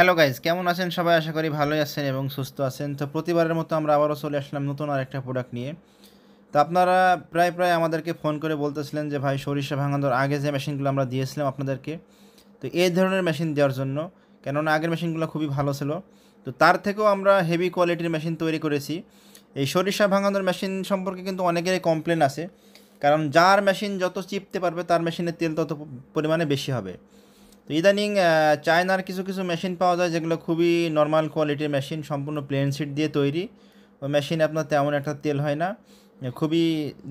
hello guys কেমন আছেন সবাই আশা করি ভালোই আছেন এবং সুস্থ আছেন তো প্রতিবারের মতো আমরা আবারও চলে আসলাম নতুন আর একটা প্রোডাক্ট নিয়ে তো আপনারা প্রায় প্রায় আমাদেরকে ফোন করে বলতেছিলেন যে ভাই সরিষা ভাঙানোর আগে যে মেশিনগুলো আমরা দিয়েছিলাম আপনাদেরকে তো এই ধরনের মেশিন দেওয়ার জন্য কেননা আগের মেশিনগুলো খুবই ভালো ছিল তো তার থেকেও আমরা হেভি কোয়ালিটির মেশিন তৈরি করেছি এই সরিষা ভাঙানোর মেশিন সম্পর্কে কিন্তু অনেকেরই কমপ্লেন আছে কারণ যার মেশিন যত চিপতে পারবে তার মেশিনের তেল তত পরিমাণে বেশি হবে তো ইদানিং চায়নার কিছু কিছু মেশিন পাওয়া যায় যেগুলো খুবই নর্মাল কোয়ালিটির মেশিন সম্পূর্ণ প্লেন সিট দিয়ে তৈরি ওই মেশিন আপনার তেমন একটা তেল হয় না খুবই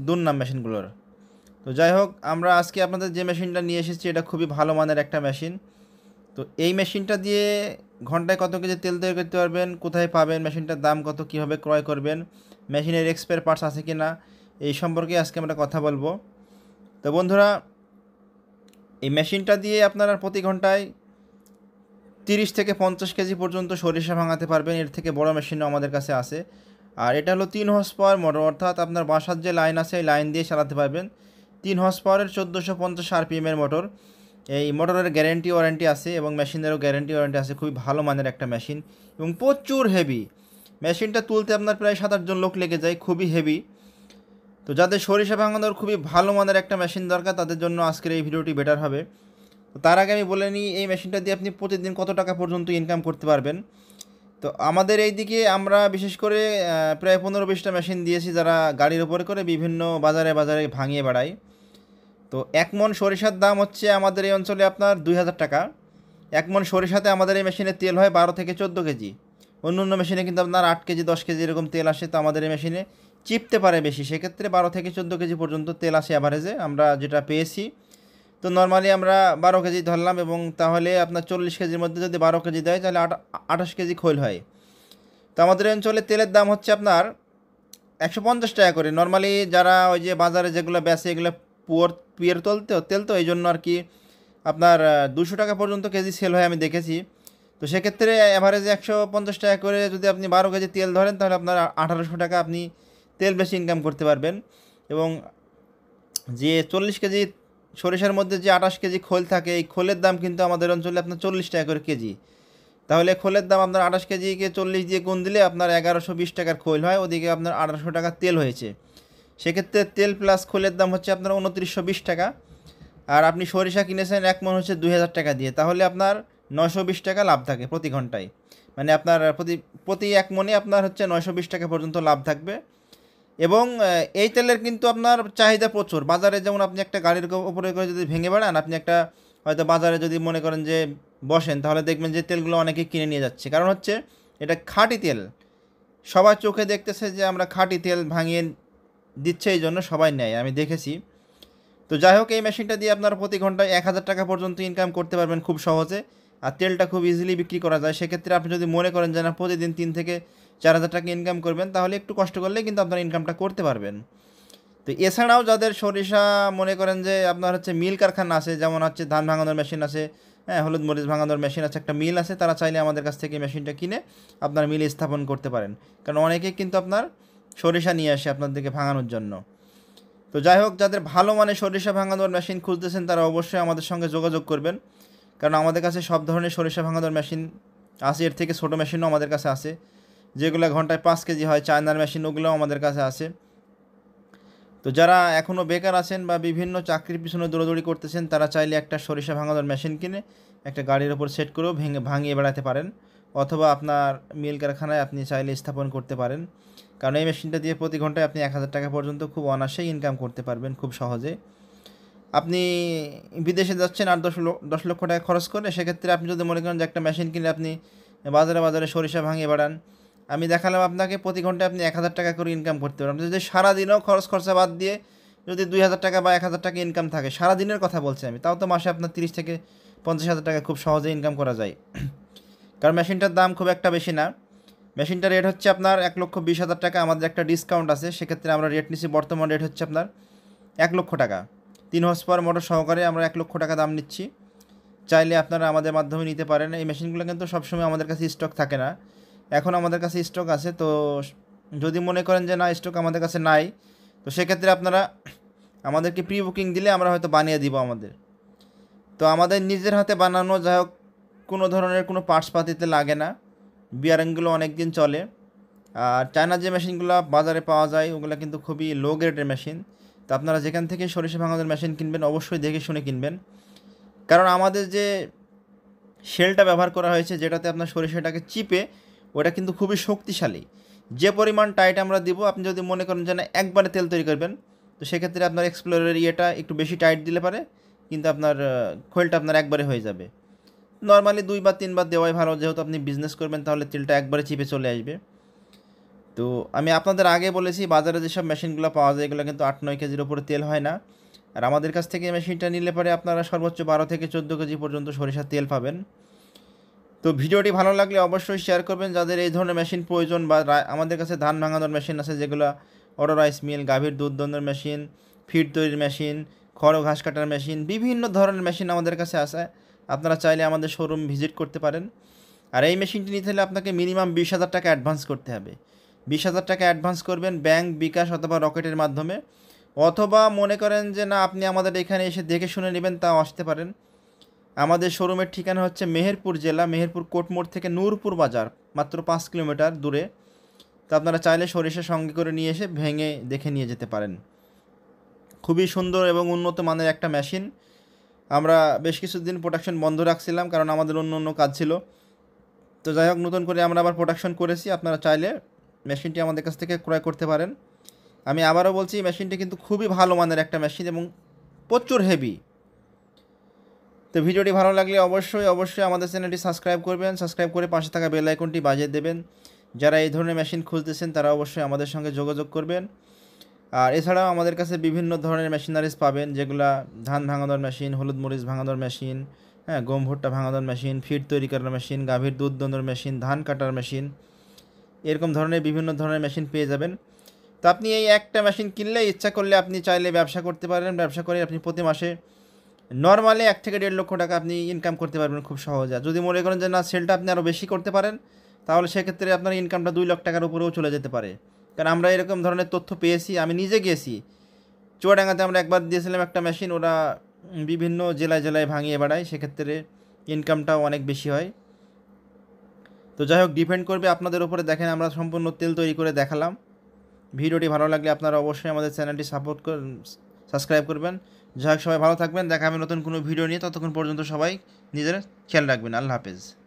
দুর্নাম মেশিনগুলোর তো যাই হোক আমরা আজকে আপনাদের যে মেশিনটা নিয়ে এসেছি এটা খুবই ভালো মানের একটা মেশিন তো এই মেশিনটা দিয়ে ঘন্টায় কত কেজি তেল তৈরি করতে পারবেন কোথায় পাবেন মেশিনটার দাম কত কীভাবে ক্রয় করবেন মেশিনের এক্সপায়ার পার্টস আছে কি না এই সম্পর্কে আজকে আমরা কথা বলবো তো বন্ধুরা এই মেশিনটা দিয়ে আপনারা প্রতি ঘন্টায় তিরিশ থেকে পঞ্চাশ কেজি পর্যন্ত সরিষা ভাঙাতে পারবেন এর থেকে বড় মেশিনও আমাদের কাছে আছে আর এটা হলো তিন হর্স পাওয়ার মোটর অর্থাৎ আপনার বাসার যে লাইন আছে এই লাইন দিয়ে চালাতে পারবেন তিন হর্স পাওয়ারের চোদ্দোশো পঞ্চাশ আরপিএমের মোটর এই মোটরের গ্যারেন্টি ওয়ারেন্টি আছে এবং মেশিনেরও গ্যারেন্টি ওয়ারেন্টি আছে খুবই ভালো মানের একটা মেশিন এবং প্রচুর হেভি মেশিনটা তুলতে আপনার প্রায় সাত আটজন লোক লেগে যায় খুবই হেভি তো যাদের সরিষা ভাঙানোর খুবই ভালো মানের একটা মেশিন দরকার তাদের জন্য আজকের এই ভিডিওটি বেটার হবে তো তার আগে আমি বলে নিই এই মেশিনটা দিয়ে আপনি প্রতিদিন কত টাকা পর্যন্ত ইনকাম করতে পারবেন তো আমাদের এই দিকে আমরা বিশেষ করে প্রায় পনেরো বিশটা মেশিন দিয়েছি যারা গাড়ির ওপরে করে বিভিন্ন বাজারে বাজারে ভাঙিয়ে বেড়ায় তো এক মন সরিষার দাম হচ্ছে আমাদের এই অঞ্চলে আপনার দুই হাজার টাকা এক মন সরিষাতে আমাদের এই মেশিনের তেল হয় বারো থেকে চোদ্দো কেজি অন্য অন্য মেশিনে কিন্তু আপনার আট কেজি দশ কেজি এরকম তেল আসে তো আমাদের এই মেশিনে চিপতে পারে বেশি সেক্ষেত্রে বারো থেকে চোদ্দো কেজি পর্যন্ত তেল আসে অ্যাভারেজে আমরা যেটা পেয়েছি তো নর্মালি আমরা বারো কেজি ধরলাম এবং তাহলে আপনার চল্লিশ কেজির মধ্যে যদি বারো কেজি দেয় তাহলে আঠাশ কেজি খোল হয় তো আমাদের অঞ্চলে তেলের দাম হচ্ছে আপনার একশো পঞ্চাশ টাকা করে নর্মালি যারা ওই যে বাজারে যেগুলো বেসে এগুলো পুয়ার পিয়ার তলতে তেল তো এই জন্য আর কি আপনার দুশো টাকা পর্যন্ত কেজি সেল হয় আমি দেখেছি তো সেক্ষেত্রে অ্যাভারেজে একশো পঞ্চাশ টাকা করে যদি আপনি বারো কেজি তেল ধরেন তাহলে আপনার আঠারোশো টাকা আপনি তেল বেশি ইনকাম করতে পারবেন এবং যে চল্লিশ কেজি সরিষার মধ্যে যে আঠাশ কেজি খোল থাকে এই খোলের দাম কিন্তু আমাদের অঞ্চলে আপনার চল্লিশ টাকা করে কেজি তাহলে খোলের দাম আপনার আঠাশ কেজিকে চল্লিশ দিয়ে গুণ দিলে আপনার এগারোশো বিশ টাকার খোল হয় ওদিকে আপনার আঠারোশো টাকা তেল হয়েছে সেক্ষেত্রে তেল প্লাস খোলের দাম হচ্ছে আপনার উনত্রিশশো বিশ টাকা আর আপনি সরিষা কিনেছেন এক মন হচ্ছে দুই হাজার টাকা দিয়ে তাহলে আপনার নয়শো বিশ টাকা লাভ থাকে প্রতি ঘন্টায় মানে আপনার প্রতি প্রতি এক মনে আপনার হচ্ছে নয়শো বিশ টাকা পর্যন্ত লাভ থাকবে এবং এই তেলের কিন্তু আপনার চাহিদা প্রচুর বাজারে যেমন আপনি একটা গাড়ির উপরে করে যদি ভেঙে বেড়ান আপনি একটা হয়তো বাজারে যদি মনে করেন যে বসেন তাহলে দেখবেন যে তেলগুলো অনেকে কিনে নিয়ে যাচ্ছে কারণ হচ্ছে এটা খাঁটি তেল সবার চোখে দেখতেছে যে আমরা খাঁটি তেল ভাঙিয়ে দিচ্ছে এই জন্য সবাই নেয় আমি দেখেছি তো যাই হোক এই মেশিনটা দিয়ে আপনারা প্রতি ঘন্টায় এক হাজার টাকা পর্যন্ত ইনকাম করতে পারবেন খুব সহজে আর তেলটা খুব ইজিলি বিক্রি করা যায় সেক্ষেত্রে আপনি যদি মনে করেন যে না প্রতিদিন তিন থেকে চার হাজার টাকা ইনকাম করবেন তাহলে একটু কষ্ট করলে কিন্তু আপনার ইনকামটা করতে পারবেন তো এছাড়াও যাদের সরিষা মনে করেন যে আপনার হচ্ছে মিল কারখানা আছে যেমন হচ্ছে ধান ভাঙানোর মেশিন আছে হ্যাঁ হলুদ মরিচ ভাঙানোর মেশিন আছে একটা মিল আছে তারা চাইলে আমাদের কাছ থেকে মেশিনটা কিনে আপনার মিল স্থাপন করতে পারেন কারণ অনেকেই কিন্তু আপনার সরিষা নিয়ে আসে আপনাদেরকে ভাঙানোর জন্য তো যাই হোক যাদের ভালো মানে সরিষা ভাঙানোর মেশিন খুঁজতেছেন তারা অবশ্যই আমাদের সঙ্গে যোগাযোগ করবেন কারণ আমাদের কাছে সব ধরনের সরিষা ভাঙানোর মেশিন আছে এর থেকে ছোটো মেশিনও আমাদের কাছে আছে যেগুলো ঘন্টায় পাঁচ কেজি হয় চায়নার মেশিন ওগুলোও আমাদের কাছে আছে তো যারা এখনও বেকার আছেন বা বিভিন্ন চাকরির পিছনে দৌড়দৌড়ি করতেছেন তারা চাইলে একটা সরিষা ভাঙানোর মেশিন কিনে একটা গাড়ির ওপর সেট করেও ভেঙে ভাঙিয়ে বেড়াতে পারেন অথবা আপনার মিল কারখানায় আপনি চাইলে স্থাপন করতে পারেন কারণ এই মেশিনটা দিয়ে প্রতি ঘন্টায় আপনি এক হাজার টাকা পর্যন্ত খুব অনাসেই ইনকাম করতে পারবেন খুব সহজে আপনি বিদেশে যাচ্ছেন আর দশ দশ লক্ষ টাকা খরচ করে সেক্ষেত্রে আপনি যদি মনে করেন যে একটা মেশিন কিনে আপনি বাজারে বাজারে সরিষা ভাঙিয়ে বাড়ান আমি দেখালাম আপনাকে প্রতি ঘন্টায় আপনি এক হাজার টাকা করে ইনকাম করতে পারেন যদি সারাদিনও খরচ খরচা বাদ দিয়ে যদি দুই হাজার টাকা বা এক হাজার টাকা ইনকাম থাকে সারাদিনের কথা বলছি আমি তাও তো মাসে আপনার তিরিশ থেকে পঞ্চাশ হাজার টাকা খুব সহজে ইনকাম করা যায় কারণ মেশিনটার দাম খুব একটা বেশি না মেশিনটার রেট হচ্ছে আপনার এক লক্ষ বিশ হাজার টাকা আমাদের একটা ডিসকাউন্ট আছে সেক্ষেত্রে আমরা রেট নিচ্ছি বর্তমান রেট হচ্ছে আপনার এক লক্ষ টাকা তিন হর্স পাওয়ার মোটর সহকারে আমরা এক লক্ষ টাকা দাম নিচ্ছি চাইলে আপনারা আমাদের মাধ্যমে নিতে পারেন এই মেশিনগুলো কিন্তু সবসময় আমাদের কাছে স্টক থাকে না এখন আমাদের কাছে স্টক আছে তো যদি মনে করেন যে না স্টক আমাদের কাছে নাই তো সেক্ষেত্রে আপনারা আমাদেরকে প্রি বুকিং দিলে আমরা হয়তো বানিয়ে দিব আমাদের তো আমাদের নিজের হাতে বানানো যাই হোক কোনো ধরনের কোনো পার্টস পাতিতে লাগে না বিয়ারিংগুলো অনেক দিন চলে আর চায়না যে মেশিনগুলো বাজারে পাওয়া যায় ওগুলো কিন্তু খুবই লো গ্রেডের মেশিন তো আপনারা যেখান থেকে সরিষা ভাঙানোর মেশিন কিনবেন অবশ্যই দেখে শুনে কিনবেন কারণ আমাদের যে শেলটা ব্যবহার করা হয়েছে যেটাতে আপনার সরিষাটাকে চিপে ওটা কিন্তু খুবই শক্তিশালী যে পরিমাণ টাইট আমরা দিব আপনি যদি মনে করেন যে না একবারে তেল তৈরি করবেন তো সেক্ষেত্রে আপনার এক্সপ্লোরের ইয়েটা একটু বেশি টাইট দিলে পারে কিন্তু আপনার খোলটা আপনার একবারে হয়ে যাবে নর্মালি দুই বা তিনবার দেওয়াই ভালো যেহেতু আপনি বিজনেস করবেন তাহলে তেলটা একবারে চিপে চলে আসবে তো আমি আপনাদের আগে বলেছি বাজারে যেসব মেশিনগুলো পাওয়া যায় এগুলো কিন্তু আট নয় কেজির ওপরে তেল হয় না আর আমাদের কাছ থেকে মেশিনটা নিলে পরে আপনারা সর্বোচ্চ বারো থেকে চোদ্দো কেজি পর্যন্ত সরিষার তেল পাবেন তো ভিডিওটি ভালো লাগলে অবশ্যই শেয়ার করবেন যাদের এই ধরনের মেশিন প্রয়োজন বা আমাদের কাছে ধান ভাঙানোর মেশিন আছে যেগুলো অটো রাইস মিল গাভীর দুধ দন্ডের মেশিন ফিড তৈরির মেশিন খড় ঘাস কাটার মেশিন বিভিন্ন ধরনের মেশিন আমাদের কাছে আছে আপনারা চাইলে আমাদের শোরুম ভিজিট করতে পারেন আর এই মেশিনটি নিতে হলে আপনাকে মিনিমাম বিশ হাজার টাকা অ্যাডভান্স করতে হবে বিশ হাজার টাকা অ্যাডভান্স করবেন ব্যাংক বিকাশ অথবা রকেটের মাধ্যমে অথবা মনে করেন যে না আপনি আমাদের এখানে এসে দেখে শুনে নেবেন তাও আসতে পারেন আমাদের শোরুমের ঠিকানা হচ্ছে মেহেরপুর জেলা মেহেরপুর কোটমোড় থেকে নূরপুর বাজার মাত্র পাঁচ কিলোমিটার দূরে তা আপনারা চাইলে সরিষা সঙ্গে করে নিয়ে এসে ভেঙে দেখে নিয়ে যেতে পারেন খুবই সুন্দর এবং উন্নত মানের একটা মেশিন আমরা বেশ কিছুদিন প্রোডাকশন বন্ধ রাখছিলাম কারণ আমাদের অন্য অন্য কাজ ছিল তো যাই হোক নতুন করে আমরা আবার প্রোডাকশন করেছি আপনারা চাইলে মেশিনটি আমাদের কাছ থেকে ক্রয় করতে পারেন আমি আবারও বলছি মেশিনটি কিন্তু খুবই ভালো মানের একটা মেশিন এবং প্রচুর হেভি তো ভিডিওটি ভালো লাগলে অবশ্যই অবশ্যই আমাদের চ্যানেলটি সাবস্ক্রাইব করবেন সাবস্ক্রাইব করে পাশে থাকা বেল আইকনটি বাজিয়ে দেবেন যারা এই ধরনের মেশিন খুঁজতেছেন তারা অবশ্যই আমাদের সঙ্গে যোগাযোগ করবেন আর এছাড়াও আমাদের কাছে বিভিন্ন ধরনের মেশিনারিজ পাবেন যেগুলা ধান ভাঙানোর মেশিন হলুদ মরিচ ভাঙানোর মেশিন হ্যাঁ গম ভুট্টা ভাঙানোর মেশিন ফিড তৈরি করার মেশিন গাভীর দুধ দন্দর মেশিন ধান কাটার মেশিন এরকম ধরনের বিভিন্ন ধরনের মেশিন পেয়ে যাবেন তো আপনি এই একটা মেশিন কিনলে ইচ্ছা করলে আপনি চাইলে ব্যবসা করতে পারেন ব্যবসা করে আপনি প্রতি মাসে নর্মালি এক থেকে দেড় লক্ষ টাকা আপনি ইনকাম করতে পারবেন খুব সহজে যদি মনে করেন যে না সেলটা আপনি আরও বেশি করতে পারেন তাহলে সেক্ষেত্রে আপনার ইনকামটা দুই লাখ টাকার উপরেও চলে যেতে পারে কারণ আমরা এরকম ধরনের তথ্য পেয়েছি আমি নিজে গিয়েছি চুয়াডাঙ্গাতে আমরা একবার দিয়েছিলাম একটা মেশিন ওরা বিভিন্ন জেলায় জেলায় ভাঙিয়ে বেড়ায় সেক্ষেত্রে ইনকামটাও অনেক বেশি হয় তো যাই হোক ডিপেন্ড করবে আপনাদের উপরে দেখেন আমরা সম্পূর্ণ তেল তৈরি করে দেখালাম ভিডিওটি ভালো লাগলে আপনারা অবশ্যই আমাদের চ্যানেলটি সাপোর্ট কর সাবস্ক্রাইব করবেন যাই হোক সবাই ভালো থাকবেন দেখা হবে নতুন কোনো ভিডিও নিয়ে ততক্ষণ পর্যন্ত সবাই নিজের খেয়াল রাখবেন আল্লাহ হাফেজ